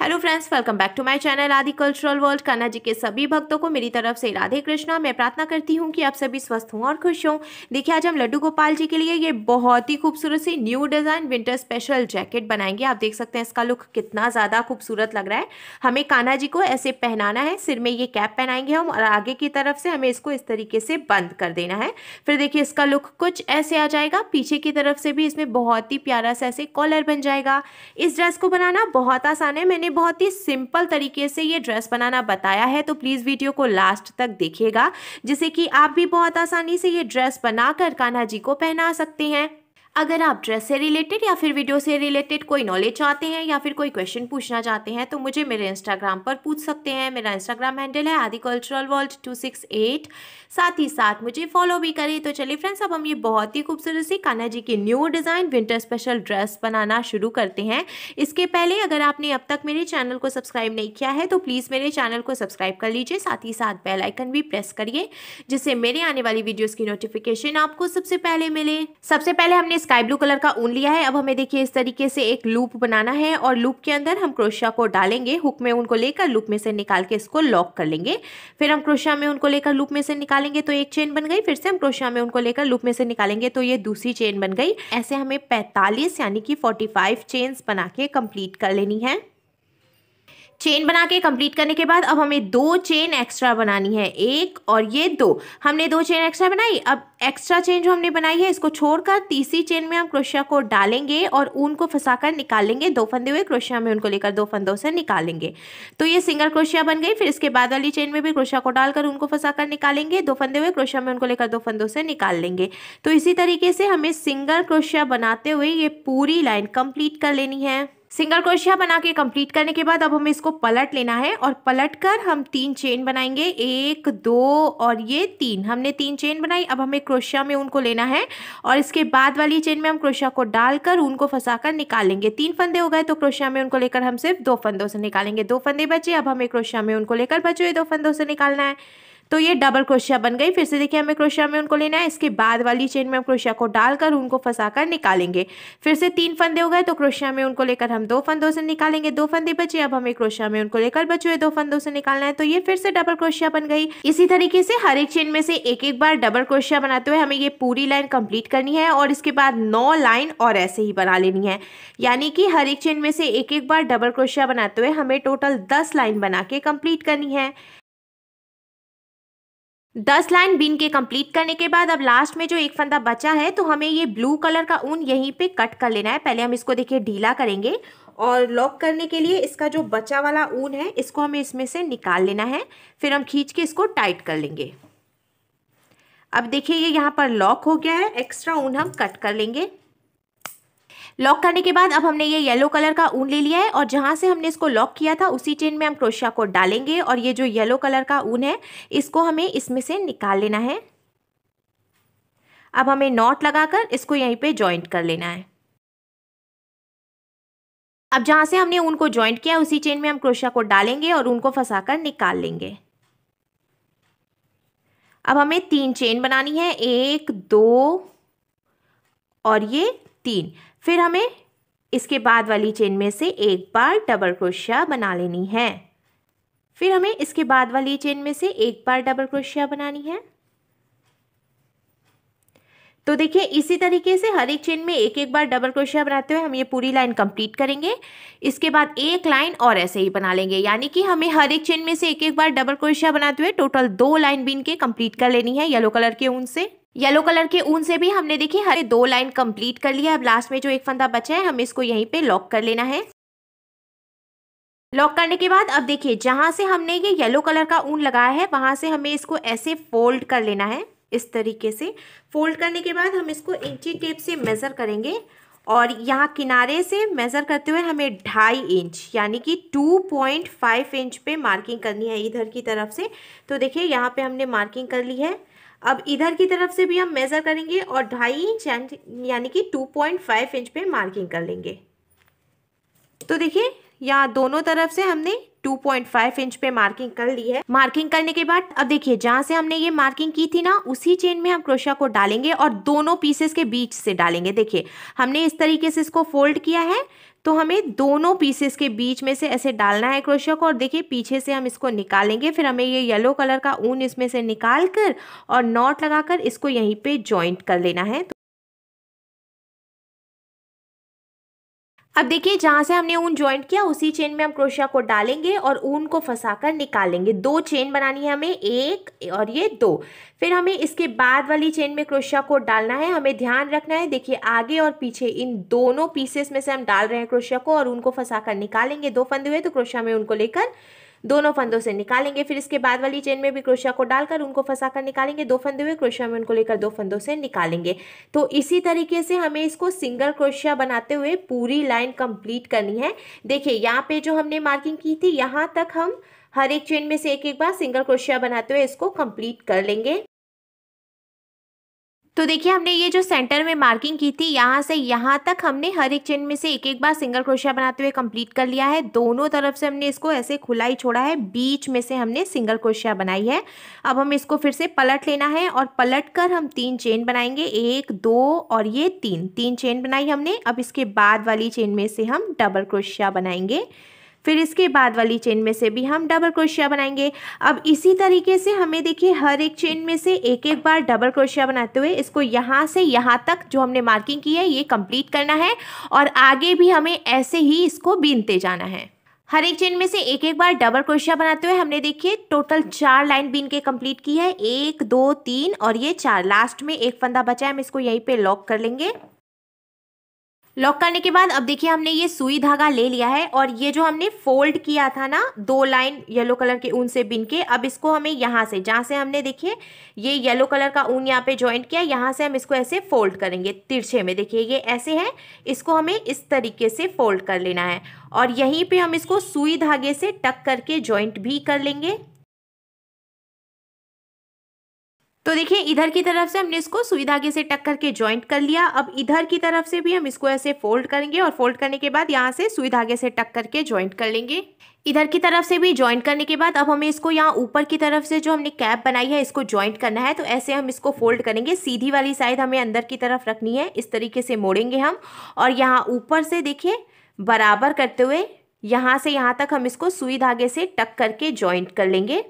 hello friends welcome back to my channel Aadi cultural world Kanha ji के सभी भक्तों को मेरी तरफ से राधे कृष्णा मैं प्रार्थना करती हूँ कि आप सभी स्वस्थ हों और खुश हों देखिए आज हम लड्डू गोपाल जी के लिए ये बहुत ही खूबसूरत सी new design winter special jacket बनाएंगे आप देख सकते हैं इसका लुक कितना ज़्यादा खूबसूरत लग रहा है हमें कान्हा जी को ऐसे पहनाना है सिर में ये कैप पहनाएंगे हम और आगे की तरफ से हमें इसको इस तरीके से बंद कर देना है फिर देखिए इसका लुक कुछ ऐसे आ जाएगा पीछे की तरफ से भी इसमें बहुत ही प्यारा सा ऐसे कॉलर बन जाएगा इस ड्रेस को बनाना बहुत आसान है मैंने ने बहुत ही सिंपल तरीके से ये ड्रेस बनाना बताया है तो प्लीज़ वीडियो को लास्ट तक देखिएगा जिससे कि आप भी बहुत आसानी से ये ड्रेस बनाकर कान्हा जी को पहना सकते हैं अगर आप ड्रेस से रिलेटेड या फिर वीडियो से रिलेटेड कोई नॉलेज चाहते हैं या फिर कोई क्वेश्चन पूछना चाहते हैं तो मुझे मेरे इंस्टाग्राम पर पूछ सकते हैं मेरा इंस्टाग्राम हैंडल है Aadi cultural world two six eight साथ ही साथ मुझे फॉलो भी करें तो चलिए फ्रेंड्स अब हम ये बहुत ही खूबसूरत सी कान्हा जी की new design winter special dress बनाना शुरू करते हैं इसके पहले अगर आपने अब तक मेरे चैनल को सब्सक्राइब नहीं किया है तो प्लीज़ मेरे चैनल को सब्सक्राइब कर लीजिए साथ ही साथ बेल आइकन भी प्रेस करिए जिससे मेरे आने वाली वीडियोज़ की नोटिफिकेशन आपको सबसे पहले मिले सबसे पहले हमने स्काई ब्लू कलर का ऊन लिया है अब हमें देखिए इस तरीके से एक लूप बनाना है और लूप के अंदर हम क्रोशिया को डालेंगे हुक में उनको लेकर लूप में से निकाल के इसको लॉक कर लेंगे फिर हम क्रोशिया में उनको लेकर लूप में से निकालेंगे तो एक चेन बन गई फिर से हम क्रोशिया में उनको लेकर लूप में से निकालेंगे तो ये दूसरी चेन बन गई ऐसे हमें पैंतालीस यानी कि फोर्टी चेन्स बना के कम्प्लीट कर लेनी है चेन बना के कंप्लीट करने के बाद अब हमें दो चेन एक्स्ट्रा बनानी है एक और ये दो हमने दो चेन एक्स्ट्रा बनाई अब एक्स्ट्रा चेन जो हमने बनाई है इसको छोड़कर तीसरी चेन में हम क्रोशिया को डालेंगे और ऊन को फंसाकर निकालेंगे दो फंदे हुए क्रोशिया में उनको लेकर दो फंदों से निकालेंगे तो ये सिंगल क्रोशिया बन गई फिर इसके बाद वाली चेन में भी क्रोशिया को डालकर उनको फंसाकर निकालेंगे दो फंदे हुए क्रोशिया में उनको लेकर दो फंदों से निकाल लेंगे तो इसी तरीके से हमें सिंगल क्रोशिया बनाते हुए ये पूरी लाइन कंप्लीट कर लेनी है सिंगल क्रोशिया बना के कंप्लीट करने के बाद अब हमें इसको पलट लेना है और पलट कर हम तीन चेन बनाएंगे एक दो और ये तीन हमने तीन चेन बनाई अब हमें क्रोशिया में उनको लेना है और इसके बाद वाली चेन में हम क्रोशिया को डालकर उनको फंसा कर निकालेंगे तीन फंदे हो गए तो क्रोशिया में उनको लेकर हम सिर्फ दो फंदों से निकालेंगे दो फंदे बचे अब हमें क्रोशिया में उनको लेकर बचे हुए दो फंदों से निकालना है तो ये डबल क्रोशिया बन गई फिर से देखिए हमें क्रोशिया में उनको लेना है इसके बाद वाली चेन में हम क्रोशिया को डालकर उनको फंसा कर निकालेंगे फिर से तीन फंदे हो गए तो क्रोशिया में उनको लेकर हम दो फंदों से निकालेंगे दो फंदे बचे अब हमें क्रोशिया में उनको लेकर बचे हुए दो फंदों से निकालना है तो ये फिर से डबल क्रोशिया बन गई इसी तरीके से हर एक चेन में से एक एक बार डबल क्रोशिया बनाते हुए हमें ये पूरी लाइन कंप्लीट करनी है और इसके बाद नौ लाइन और ऐसे ही बना लेनी है यानी कि हर एक चेन में से एक एक बार डबल क्रोशिया बनाते हुए हमें टोटल दस लाइन बना के कंप्लीट करनी है दस लाइन बिन के कंप्लीट करने के बाद अब लास्ट में जो एक फंदा बचा है तो हमें ये ब्लू कलर का ऊन यहीं पे कट कर लेना है पहले हम इसको देखिए ढीला करेंगे और लॉक करने के लिए इसका जो बचा वाला ऊन है इसको हमें इसमें से निकाल लेना है फिर हम खींच के इसको टाइट कर लेंगे अब देखिए ये यहाँ पर लॉक हो गया है एक्स्ट्रा ऊन हम कट कर लेंगे लॉक करने के बाद अब हमने ये येलो कलर का ऊन ले लिया है और जहाँ से हमने इसको लॉक किया था उसी चेन में हम क्रोशिया को डालेंगे और ये जो येलो कलर का ऊन है इसको हमें इसमें से निकाल लेना है अब हमें नॉट लगाकर इसको यहीं पे जॉइंट कर लेना है अब जहाँ से हमने ऊन को ज्वाइंट किया उसी चेन में हम क्रोशिया को डालेंगे और ऊन को फंसा निकाल लेंगे अब हमें तीन चेन बनानी है एक दो और ये तीन फिर हमें इसके बाद वाली चेन में से एक बार डबल क्रोशिया बना लेनी है फिर हमें इसके बाद वाली चेन में से एक बार डबल क्रोशिया बनानी है तो देखिए इसी तरीके से हर एक चेन में एक एक बार डबल क्रोशिया बनाते हुए हम ये पूरी लाइन कंप्लीट करेंगे इसके बाद एक लाइन और ऐसे ही बना लेंगे यानी कि हमें हर एक चेन में से एक एक बार डबल क्रोशिया बनाते हुए टोटल दो लाइन बीन के कंप्लीट कर लेनी है येलो कलर के ऊन से येलो कलर के ऊन से भी हमने देखिए हरे दो लाइन कंप्लीट कर लिया अब लास्ट में जो एक फंदा बचा है हमें इसको यहीं पे लॉक कर लेना है लॉक करने के बाद अब देखिए जहाँ से हमने ये येलो कलर का ऊन लगाया है वहाँ से हमें इसको ऐसे फोल्ड कर लेना है इस तरीके से फोल्ड करने के बाद हम इसको इंची टेप से मेज़र करेंगे और यहाँ किनारे से मेज़र करते हुए हमें ढाई इंच यानी कि टू पॉइंट फाइव इंच पे मार्किंग करनी है इधर की तरफ से तो देखिए यहाँ पे हमने मार्किंग कर ली है अब इधर की तरफ से भी हम मेज़र करेंगे और ढाई इंच यानी कि 2.5 इंच पे मार्किंग कर लेंगे तो देखिए या दोनों तरफ से हमने 2.5 इंच पे मार्किंग कर ली है मार्किंग करने के बाद अब देखिए जहां से हमने ये मार्किंग की थी ना उसी चेन में हम क्रोशिया को डालेंगे और दोनों पीसेस के बीच से डालेंगे देखिए हमने इस तरीके से इसको फोल्ड किया है तो हमें दोनों पीसेस के बीच में से ऐसे डालना है क्रोशिया को और देखिए पीछे से हम इसको निकालेंगे फिर हमें ये येलो कलर का ऊन इसमें से निकाल कर और नॉट लगाकर इसको यहीं पे ज्वाइंट कर लेना है अब देखिए जहाँ से हमने ऊन ज्वाइंट किया उसी चेन में हम क्रोशिया को डालेंगे और ऊन को फंसाकर निकालेंगे दो चेन बनानी है हमें एक और ये दो फिर हमें इसके बाद वाली चेन में क्रोशिया को डालना है हमें ध्यान रखना है देखिए आगे और पीछे इन दोनों पीसेस में से हम डाल रहे हैं क्रोशिया को और ऊन फंसा कर निकालेंगे दो फंदे हुए तो क्रोशिया में उनको लेकर दोनों फंदों से निकालेंगे फिर इसके बाद वाली चेन में भी क्रोशिया को डालकर उनको फंसा कर निकालेंगे दो फंदे हुए क्रोशिया में उनको लेकर दो फंदों से निकालेंगे तो इसी तरीके से हमें इसको सिंगल क्रोशिया बनाते हुए पूरी लाइन कंप्लीट करनी है देखिए यहाँ पे जो हमने मार्किंग की थी यहाँ तक हम हर एक चेन में से एक एक बार सिंगल क्रोशिया बनाते हुए इसको कंप्लीट कर लेंगे तो देखिए हमने ये जो सेंटर में मार्किंग की थी यहाँ से यहाँ तक हमने हर एक चेन में से एक एक बार सिंगल क्रोशिया बनाते हुए कंप्लीट कर लिया है दोनों तरफ से हमने इसको ऐसे खुला ही छोड़ा है बीच में से हमने सिंगल क्रोशिया बनाई है अब हम इसको फिर से पलट लेना है और पलट कर हम तीन चेन बनाएंगे एक दो और ये तीन तीन चेन बनाई हमने अब इसके बाद वाली चेन में से हम डबल क्रोशिया बनाएंगे फिर इसके बाद वाली चेन में से भी हम डबल क्रोशिया बनाएंगे अब इसी तरीके से हमें देखिए हर एक चेन में से एक एक बार डबल क्रोशिया बनाते हुए इसको यहाँ से यहाँ तक जो हमने मार्किंग की है ये कंप्लीट करना है और आगे भी हमें ऐसे ही इसको बीनते जाना है हर एक चेन में से एक एक बार डबल क्रोशिया बनाते हुए हमने देखिए टोटल चार लाइन बीन के कंप्लीट की है एक दो तीन और ये चार लास्ट में एक फंदा बचा है हम इसको यहीं पे लॉक कर लेंगे लॉक करने के बाद अब देखिए हमने ये सुई धागा ले लिया है और ये जो हमने फोल्ड किया था ना दो लाइन येलो कलर के ऊन से बिन के अब इसको हमें यहाँ से जहाँ से हमने देखिए ये येलो कलर का ऊन यहाँ पे ज्वाइंट किया यहाँ से हम इसको ऐसे फोल्ड करेंगे तिरछे में देखिए ये ऐसे है इसको हमें इस तरीके से फोल्ड कर लेना है और यहीं पर हम इसको सुई धागे से टक करके ज्वाइंट भी कर लेंगे तो देखिए इधर की तरफ से हमने इसको सुई धागे से टक करके ज्वाइंट कर लिया अब इधर की तरफ से भी हम इसको ऐसे फोल्ड करेंगे और फोल्ड करने के बाद यहाँ से सुई धागे से टक करके ज्वाइंट कर लेंगे इधर की तरफ से भी ज्वाइंट करने के बाद अब हमें इसको यहाँ ऊपर की तरफ से जो हमने कैप बनाई है इसको ज्वाइंट करना है तो ऐसे हम इसको फोल्ड करेंगे सीधी वाली साइड हमें अंदर की तरफ रखनी है इस तरीके से मोड़ेंगे हम और यहाँ ऊपर से देखिए बराबर करते हुए यहाँ से यहाँ तक हम इसको सुई धागे से टक करके ज्वाइंट कर लेंगे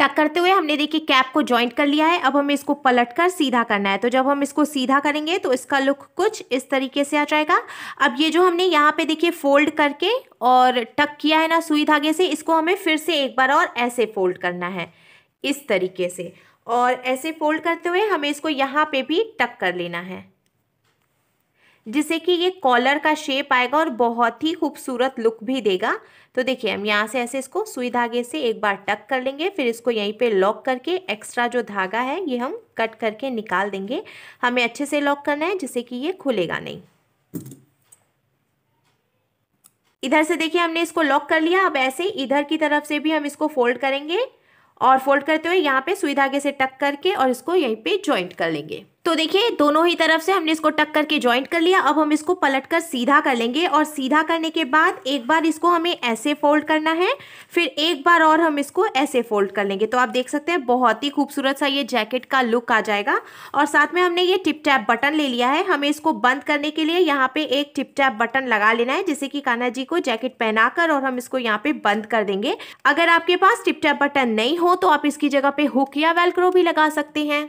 टक करते हुए हमने देखिए कैप को ज्वाइंट कर लिया है अब हमें इसको पलट कर सीधा करना है तो जब हम इसको सीधा करेंगे तो इसका लुक कुछ इस तरीके से आ जाएगा अब ये जो हमने यहाँ पे देखिए फोल्ड करके और टक किया है ना सुई धागे से इसको हमें फिर से एक बार और ऐसे फोल्ड करना है इस तरीके से और ऐसे फोल्ड करते हुए हमें इसको यहाँ पे भी टक कर लेना है जिससे कि ये कॉलर का शेप आएगा और बहुत ही खूबसूरत लुक भी देगा तो देखिए हम यहाँ से ऐसे इसको सुई धागे से एक बार टक कर लेंगे फिर इसको यहीं पे लॉक करके एक्स्ट्रा जो धागा है ये हम कट करके निकाल देंगे हमें अच्छे से लॉक करना है जिससे कि ये खुलेगा नहीं इधर से देखिए हमने इसको लॉक कर लिया अब ऐसे इधर की तरफ से भी हम इसको फोल्ड करेंगे और फोल्ड करते हुए यहाँ पे सुई धागे से टक करके और इसको यहीं पे ज्वाइंट कर लेंगे तो देखिए दोनों ही तरफ से हमने इसको टक करके ज्वाइंट कर लिया अब हम इसको पलट कर सीधा कर लेंगे और सीधा करने के बाद एक बार इसको हमें ऐसे फोल्ड करना है फिर एक बार और हम इसको ऐसे फोल्ड कर लेंगे तो आप देख सकते हैं बहुत ही खूबसूरत सा ये जैकेट का लुक आ जाएगा और साथ में हमने ये टिप टैप बटन ले लिया है हमें इसको बंद करने के लिए यहाँ पे एक टिप टैप बटन लगा लेना है जिससे कि कान्हा जी को जैकेट पहनाकर और हम इसको यहाँ पे बंद कर देंगे अगर आपके पास टिप टैप बटन नहीं हो तो आप इसकी जगह पे हुक या वेलक्रो भी लगा सकते हैं